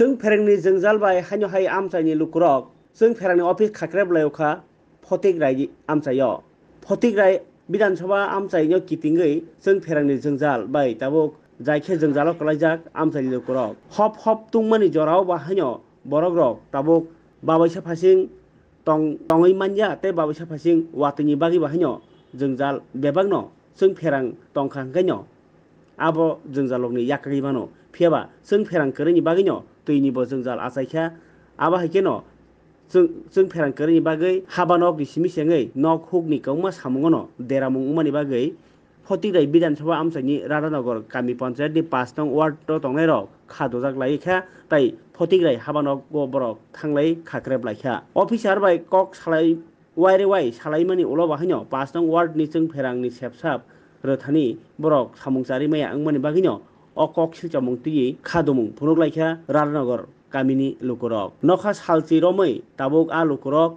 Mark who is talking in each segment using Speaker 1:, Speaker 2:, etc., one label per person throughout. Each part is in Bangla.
Speaker 1: जों फेरेंनि जोंजालबाय हानि हाय आमसायनि लुकुरक जों फेरेंनि अफिस खाख्रेबलायखा फटिक रायनि आमसाय फटिक राय बिधान सभा आमसायनि किटिङै जों फेरेंनि जोंजाल बाय ताबुक जायखे जोंजालक कलायजाक आमसायनि लुकुरक हब हब तुंमानि जराव बाहायन बरग्रक ताबुक बाबायसा फासिं tong tongai manja te babu sa phasing watini bagi bahanyo jungjal bebagno sung pherang tongkhang kanyo abo jungjal logni yakri mano phiaba sung pherang krini baginyo दैनिबो जों जाल आसायखा आबा हाइखे न जों जों फेरांखोनि बागै हाबा नक रिसिमि सेङै नक हुगनि कौमा सामुङो न देरामुं उमानि बागै फतिग्राय बिधानसभा आमसाइनि राधानगर गामि पन्सायतनि पाँच नं वार्ड तंनाय र खादजाक लायखा তাই ফতিগ্রাই হাবানক বরক থাংলাই খাক্রেব লাইখা অফিসার বাই কক সালাই ওয়াইরে ওয়াই সালাইমানি উল বাহিন পাঁচ নং ওয়ার্ডনি जों फेरांनि सेबसाब रोथानि बरक सामुंसारि मैया आंमानि बागिनो অকক সিলচামং তুই খাদমং ফনুক লাইখা রারনগর কামিনি লুকুরক নখা সালচি রমই তাবুক আ লুকুরক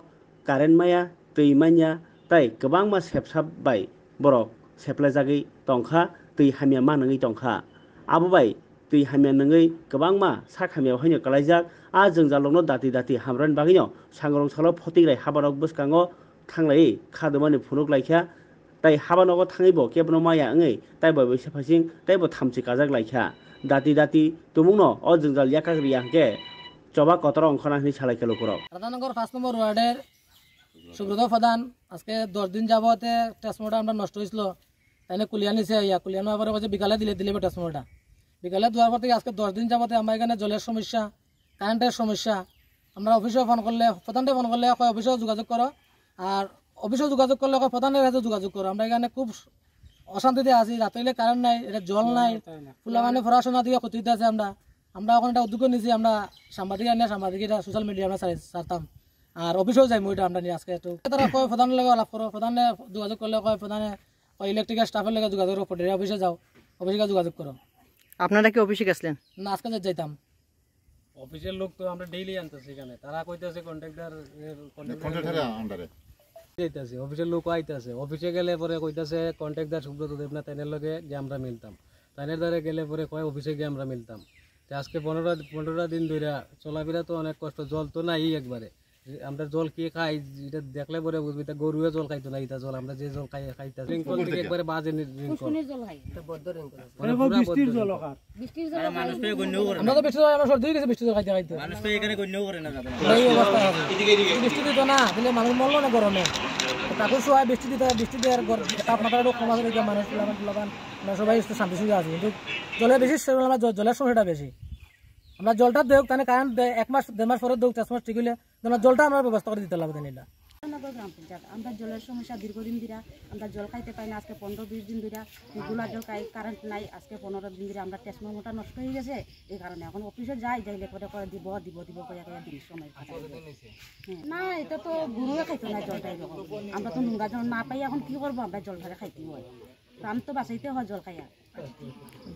Speaker 1: কারেন্ট মায়া তৈ মাইয়া তাই গবাং মা সেবসাব বাই বরক সেপ্লাইজাগৈ টংখা তৈ হামিয়া মানঙৈ টংখা আববাই তৈ হামিয়া নঙৈ গবাং মা সাক হামিয়াও হাইনো কালাইজাক আ জংজালগ্ন দাতি দাতি হামরান বাগিনো সাংরং সালো ফতিগ্রাই হাবারক বসকাঙো থাংলাই খাদমানি ফুনুক লাইখা তাই হাবা নগো থাঙিব কেবনো মায়া ওই তাইব বৈসা ফাইসিং তাইব থামচি কাজাক লাইখা দাতি দাতি তুমুং ন অ জঞ্জাল ইয়াকা রিয়াকে চবা কতর অংখনা হিনি ছালাই খেলো করো
Speaker 2: রাধানগর পাঁচ নম্বর ওয়ার্ডের সুব্রত প্রধান আজকে দশ দিন যাবতে ট্রান্সফর্মারটা আমরা নষ্ট হয়েছিল তাই কুলিয়ান কুলিয়া নিছে ইয়া কুলিয়া নেওয়ার পরে বিকালে দিলে দিলে ট্রান্সফর্মারটা বিকালে দেওয়ার পর থেকে আজকে দশ দিন যাবতে আমার এখানে জলের সমস্যা কারেন্টের সমস্যা আমরা অফিসেও ফোন করলে প্রধানটা ফোন করলে অফিসেও যোগাযোগ করো আর অফিসে যোগাযোগ করলে প্রধানের কাছে যোগাযোগ করো আমরা এখানে খুব অশান্তিতে আছি রাতে কারেন্ট নাই এটা জল নাই ফুলা মানে পড়াশোনা দিয়ে ক্ষতিতে আছে আমরা আমরা ওখানে একটা উদ্যোগ নিয়েছি আমরা সাংবাদিক আনি সাংবাদিক সোশ্যাল মিডিয়া আমরা সারতাম আর অফিসেও যাই ওইটা আমরা নিয়ে আজকে একটু তারা কয় প্রধানের লাগে লাভ করো প্রধানে যোগাযোগ করলে কয় প্রধানে কয় ইলেকট্রিকের স্টাফের লাগে যোগাযোগ করো পটেরিয়া অফিসে যাও অফিসে গিয়ে যোগাযোগ করো আপনারা কি অফিসে গেছিলেন না আজকে যে যাইতাম
Speaker 3: অফিসের লোক তো আমরা ডেইলি আনতেছি এখানে তারা কইতেছে কন্ট্রাক্টর কন্ট্রাক্টরের আন্ডারে যাইতেছি অফিসের লোক আইতেছে অফিসে গেলে পরে কইতাছে কন্ট্যাক্টদার সুব্রত না তাইনের লগে যে আমরা মিলতাম তাইনের দ্বারে গেলে পরে কয় অফিসে গিয়ে আমরা মিলতাম আজকে পনেরো পনেরোটা দিন ধরে চলাফেরা তো অনেক কষ্ট জল তো নাই একবারে আমরা জল কে খাই এটা দেখলে পরে বুঝবি তা গরুয়ে জল খাইতো না এটা জল আমরা যে জল খাই খাইতা রিঙ্কল থেকে একবারে বাজে রিঙ্কল জল খাই তো বদ্ধ
Speaker 1: রিঙ্কল মানুষ তো গণ্য করে আমরা
Speaker 2: তো
Speaker 3: বৃষ্টির জল আমরা সর্দি গেছে বৃষ্টির
Speaker 2: জল খাইতে খাইতে
Speaker 1: মানুষ তো এখানে গণ্য করে না যাবে এই অবস্থা এদিকে এদিকে
Speaker 2: বৃষ্টি তো না তাহলে মানুষ মরলো না গরমে তাকে সবাই বৃষ্টি দিতে বৃষ্টি দেওয়ার তাপমাত্রাটা কমাতে মানুষ লাগান সবাই শান্তি সুযোগ আছে কিন্তু জলের বেশি জলের সময়টা বেশি আমরা জলটা দেখ তাহলে কারণ এক মাস দেড় মাস পরে দেখ চাষ মাস ঠিক হইলে জলটা আমরা ব্যবস্থা করে দিতে লাগবে নিলা গ্রাম পঞ্চায়েত আমরা জলের সমস্যা দীর্ঘদিন দিয়া আমরা জল খাইতে পাই না আজকে পনেরো বিশ দিন ধরে রেগুলার জল খাই কারেন্ট নাই আজকে পনেরো দিন ধরে আমরা টেসমোটা নষ্ট হয়ে গেছে এই কারণে এখন অফিসে যাই যাইলে করে করে দিব দিব দিব করে দিন সময়
Speaker 3: হ্যাঁ।
Speaker 2: না এটা তো গরুয়ে খাইতো না জলটা এরকম আমরা তো নোংরা জল না পাই এখন কি করবো আমরা জল খাই খাইতে হয় আমি তো বাঁচাইতে হয় জল
Speaker 1: খাইয়া